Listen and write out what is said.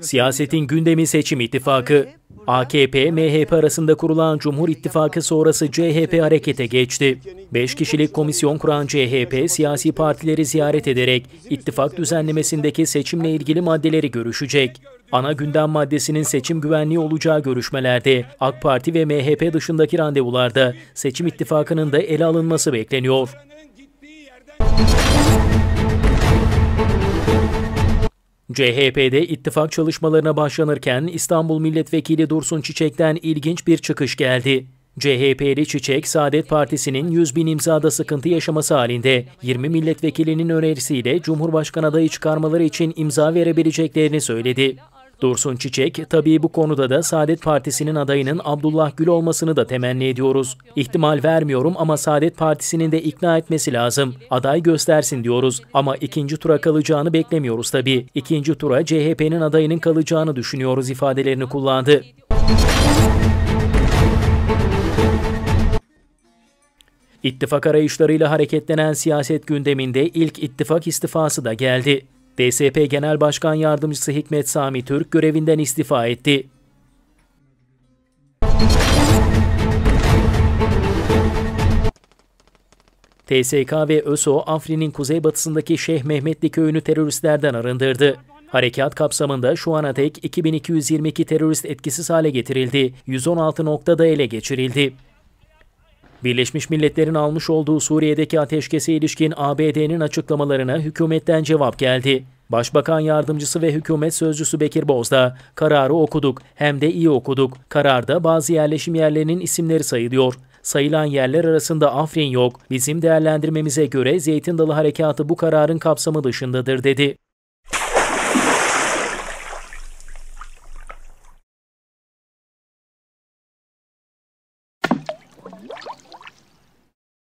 Siyasetin gündemi seçim ittifakı. AKP, MHP arasında kurulan Cumhur İttifakı sonrası CHP harekete geçti. 5 kişilik komisyon kuran CHP, siyasi partileri ziyaret ederek ittifak düzenlemesindeki seçimle ilgili maddeleri görüşecek. Ana gündem maddesinin seçim güvenliği olacağı görüşmelerde AK Parti ve MHP dışındaki randevularda seçim ittifakının da ele alınması bekleniyor. CHP'de ittifak çalışmalarına başlanırken İstanbul Milletvekili Dursun Çiçek'ten ilginç bir çıkış geldi. CHP'li Çiçek, Saadet Partisi'nin 100 bin imzada sıkıntı yaşaması halinde 20 milletvekilinin önerisiyle Cumhurbaşkanı adayı çıkarmaları için imza verebileceklerini söyledi. Dursun Çiçek, tabii bu konuda da Saadet Partisi'nin adayının Abdullah Gül olmasını da temenni ediyoruz. İhtimal vermiyorum ama Saadet Partisi'nin de ikna etmesi lazım. Aday göstersin diyoruz ama ikinci tura kalacağını beklemiyoruz tabii. İkinci tura CHP'nin adayının kalacağını düşünüyoruz ifadelerini kullandı. İttifak arayışlarıyla hareketlenen siyaset gündeminde ilk ittifak istifası da geldi. DSP Genel Başkan Yardımcısı Hikmet Sami Türk görevinden istifa etti. TSK ve ÖSO, Afrin'in kuzeybatısındaki Şeyh Mehmetli köyünü teröristlerden arındırdı. Harekat kapsamında şu ana dek 2222 terörist etkisiz hale getirildi, 116 noktada ele geçirildi. Birleşmiş Milletler'in almış olduğu Suriye'deki ateşkese ilişkin ABD'nin açıklamalarına hükümetten cevap geldi. Başbakan yardımcısı ve hükümet sözcüsü Bekir Bozda, kararı okuduk hem de iyi okuduk. Kararda bazı yerleşim yerlerinin isimleri sayılıyor. Sayılan yerler arasında Afrin yok. Bizim değerlendirmemize göre Zeytin Dalı Harekatı bu kararın kapsamı dışındadır dedi.